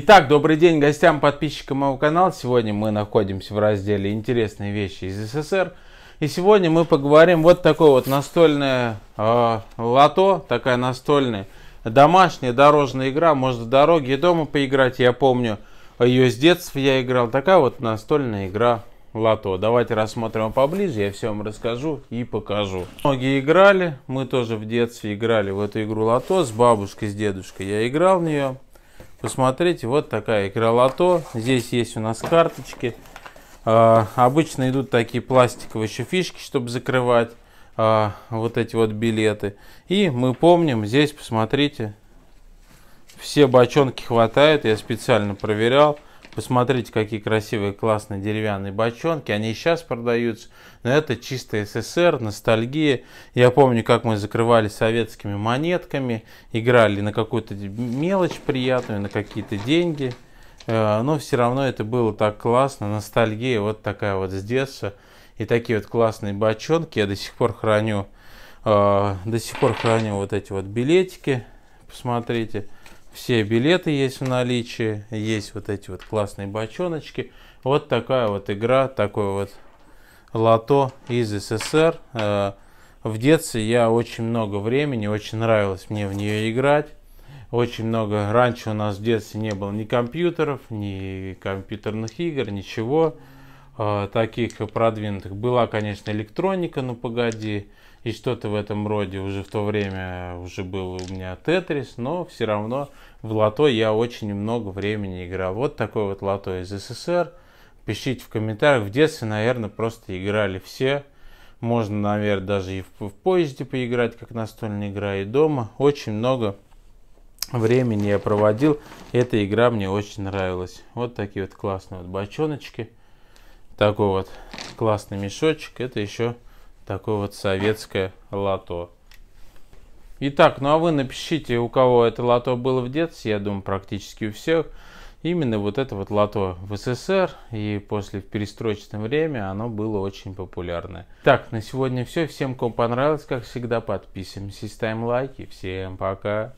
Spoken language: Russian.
Итак, добрый день гостям, подписчикам моего канала. Сегодня мы находимся в разделе «Интересные вещи из СССР». И сегодня мы поговорим вот такое вот настольное э, лото, такая настольная домашняя дорожная игра. Можно в дороге и дома поиграть. Я помню ее с детства я играл. Такая вот настольная игра лото. Давайте рассмотрим поближе, я все вам расскажу и покажу. Многие играли, мы тоже в детстве играли в эту игру лото с бабушкой, с дедушкой. Я играл в нее. Посмотрите, вот такая игра лото. Здесь есть у нас карточки. А, обычно идут такие пластиковые еще фишки, чтобы закрывать а, вот эти вот билеты. И мы помним, здесь, посмотрите, все бочонки хватает. Я специально проверял. Посмотрите, какие красивые, классные деревянные бочонки. Они и сейчас продаются. Но это чисто СССР, ностальгия. Я помню, как мы закрывали советскими монетками, играли на какую-то мелочь приятную, на какие-то деньги. Э, но все равно это было так классно. Ностальгия вот такая вот с детства. И такие вот классные бочонки. Я до сих пор храню, э, до сих пор храню вот эти вот билетики. Посмотрите. Все билеты есть в наличии, есть вот эти вот классные бочоночки. Вот такая вот игра, такой вот лото из СССР. Э, в детстве я очень много времени, очень нравилось мне в нее играть. Очень много. Раньше у нас в детстве не было ни компьютеров, ни компьютерных игр, ничего. Э, таких продвинутых. Была, конечно, электроника, ну погоди, и что-то в этом роде. Уже в то время уже был у меня Тетрис, но все равно в лото я очень много времени играл. Вот такой вот лото из СССР. Пишите в комментариях. В детстве, наверное, просто играли все. Можно, наверное, даже и в, в поезде поиграть, как настольная игра, и дома. Очень много времени я проводил. Эта игра мне очень нравилась. Вот такие вот классные вот бочоночки такой вот классный мешочек. Это еще такое вот советское лото. Итак, ну а вы напишите, у кого это лото было в детстве, я думаю, практически у всех. Именно вот это вот лото в СССР и после в перестроечное время оно было очень популярное. Так, на сегодня все. Всем, кому понравилось, как всегда, подписываемся, ставим лайки. Всем пока!